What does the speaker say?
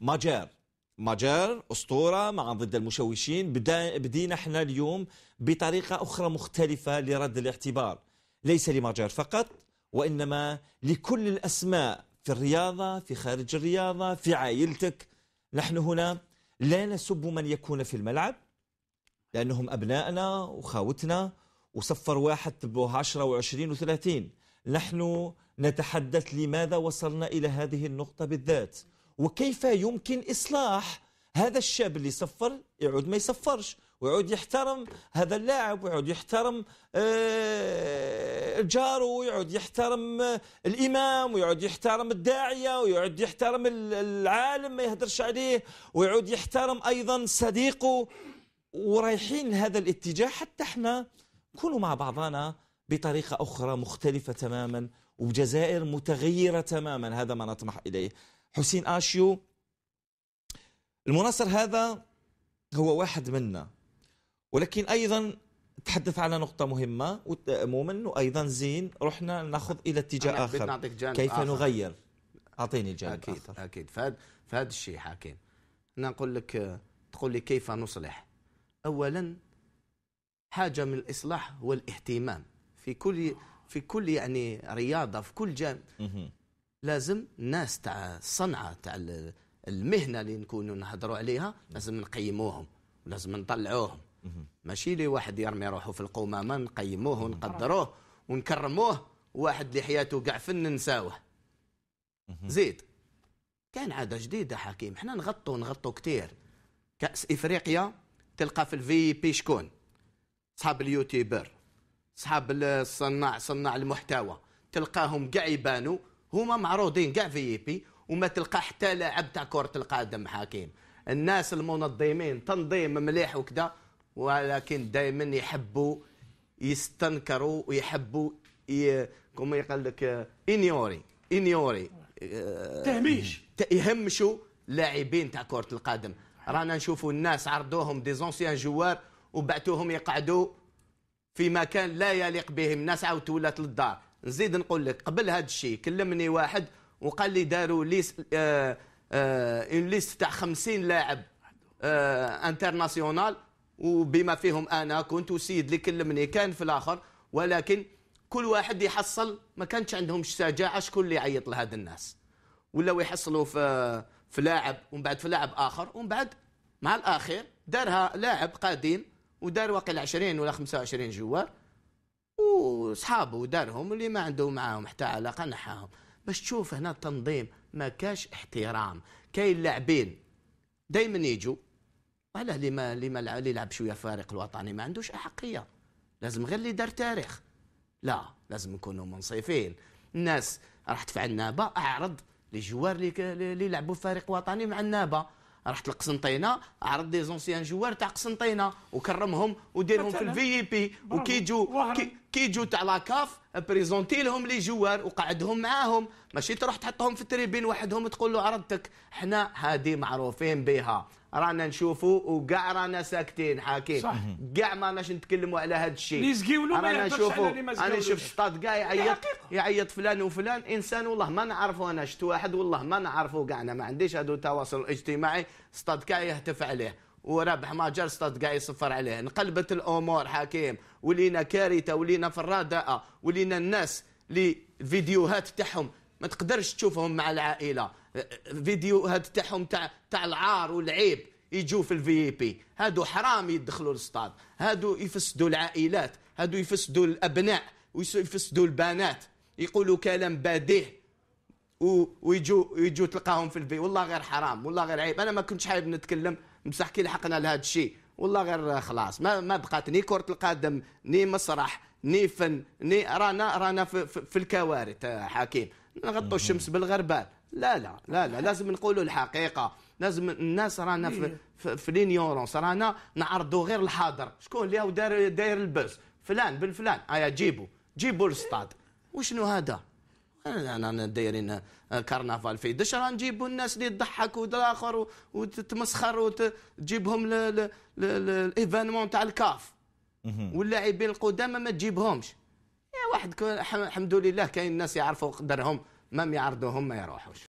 ماجير ماجير اسطوره مع ضد المشوشين بدينا احنا اليوم بطريقه اخرى مختلفه لرد الاعتبار ليس لماجير فقط وانما لكل الاسماء في الرياضه في خارج الرياضه في عائلتك نحن هنا لا نسب من يكون في الملعب لانهم ابنائنا وخاوتنا وصفر واحد تبوه 10 و20 و30 نحن نتحدث لماذا وصلنا الى هذه النقطه بالذات وكيف يمكن إصلاح هذا الشاب اللي صفر يعود ما يصفرش ويعود يحترم هذا اللاعب ويعود يحترم آه، جاره ويعود يحترم آه، الامام ويعود يحترم الداعيه ويعود يحترم العالم ما يهدرش عليه ويعود يحترم ايضا صديقه ورايحين هذا الاتجاه حتى احنا نكونوا مع بعضنا بطريقه اخرى مختلفه تماما وجزائر متغيره تماما هذا ما نطمح اليه حسين اشيو المناصر هذا هو واحد منا ولكن ايضا تحدث على نقطة مهمة مؤمن وأيضا زين رحنا ناخذ إلى اتجاه آخر كيف آخر. نغير أعطيني الجانب أكيد آخر. أكيد فهد فهد الشيء حاكم أنا أقول لك آه، تقول لي كيف نصلح أولا حاجة من الإصلاح هو الاهتمام في كل في كل يعني رياضة في كل جانب لازم الناس تاع الصنعه تاع المهنه اللي نكونوا نهضروا عليها لازم نقيموهم ولازم نطلعوهم ماشي لي واحد يرمي روحه في القمامه نقيموه ونقدروه ونكرموه واحد اللي حياته كاع فن نساوه زيد كان عاده جديده حكيم حنا نغطوا نغطوا كثير كاس افريقيا تلقى في الفي بي شكون صحاب اليوتيوبر صحاب الصناع صناع المحتوى تلقاهم كاع يبانوا هما معروضين كاع في اي بي وما تلقى حتى لاعب تاع كره القدم حكيم الناس المنظمين تنظيم مليح وكذا ولكن دائما يحبوا يستنكروا ويحبوا ي... كما يقال لك انيوري انيوري آه، تهميش يهمشوا لاعبين تاع كره القدم رانا نشوفوا الناس عرضوهم دي زونسيان جوار وبعتوهم يقعدوا في مكان لا يليق بهم الناس عاود ولات للدار نزيد نقول لك قبل هذا الشيء كلمني واحد وقال لي داروا اون آه آه اون ليست تاع 50 لاعب آه انترناسيونال وبما فيهم انا كنت وسيد اللي كلمني كان في الاخر ولكن كل واحد يحصل ما كانش عندهم شجاعه شكون اللي يعيط لهاد الناس ولاو يحصلوا في في لاعب ومن بعد في لاعب اخر ومن بعد مع الاخير دارها لاعب قديم ودار واقع 20 ولا 25 جوار واصحابه ودارهم اللي ما عنده معاهم حتى علاقه نحاهم باش تشوف هنا التنظيم ما كاش احترام كاين لاعبين دائما يجوا علاه اللي ما اللي ما اللي يلعب شويه فريق الوطني ما عندوش احقيه لازم غير اللي دار تاريخ لا لازم نكونوا منصفين الناس راح تفعل نابه اعرض لجوار اللي يلعبوا فريق وطني مع النابه رحت لقسنطينه عرض دي زونسيان جوار تاع قسنطينه وكرمهم وديرهم في الفي اي بي وكيجوا كيجوا تاع لاكاف بريزونتي لهم لي جوار وقعدهم معاهم ماشي تروح تحطهم في التريبين وحدهم تقول له عرضتك حنا هادي معروفين بها رانا نشوفوا وكاع رانا ساكتين حاكين كاع ما راناش نتكلموا على هذا الشيء اللي زقيولو ما رانا نشوفوا انا نشوف السطاد كاع يعيط يعيط فلان وفلان انسان والله ما نعرفه انا شفت واحد والله ما نعرفه كاع انا ما عنديش هذا التواصل الاجتماعي السطاد كاع يهتف عليه ورابح ما جار سطاد كاع يصفر عليه انقلبت الامور حكيم ولينا كارثه ولينا في الرداءه ولينا الناس اللي الفيديوهات تاعهم ما تقدرش تشوفهم مع العائله فيديوهات تاعهم تاع تاع العار والعيب يجوا في الفي اي بي هادو حرام يدخلوا الاستاد هادو يفسدوا العائلات هادو يفسدوا الابناء ويفسدوا البنات يقولوا كلام بديه ويجوا يجوا تلقاهم في البي والله غير حرام والله غير عيب انا ما كنتش حابب نتكلم بصح كي لحقنا لهذا الشيء والله غير خلاص ما ما بقات ني كره القدم ني مسرح ني فن ني رانا رانا في, في الكوارث حكيم نغطوا الشمس بالغربال لا لا لا لا لازم نقولوا الحقيقه لازم الناس رانا في في لينيورونس رانا نعرضوا غير الحاضر شكون اللي داير داير البس فلان بن فلان ايا جيبوا جيبوا للسطاد وشنو هذا رانا دايرين كرنفال في دشرة نجيبوا الناس اللي تضحك والاخر وتتمسخر وتجيبهم الايفينمون تاع الكاف واللاعبين القدامى ما تجيبهمش يا واحد الحمد لله كاين الناس يعرفوا قدرهم ما يعرضوا هم ما يروحوش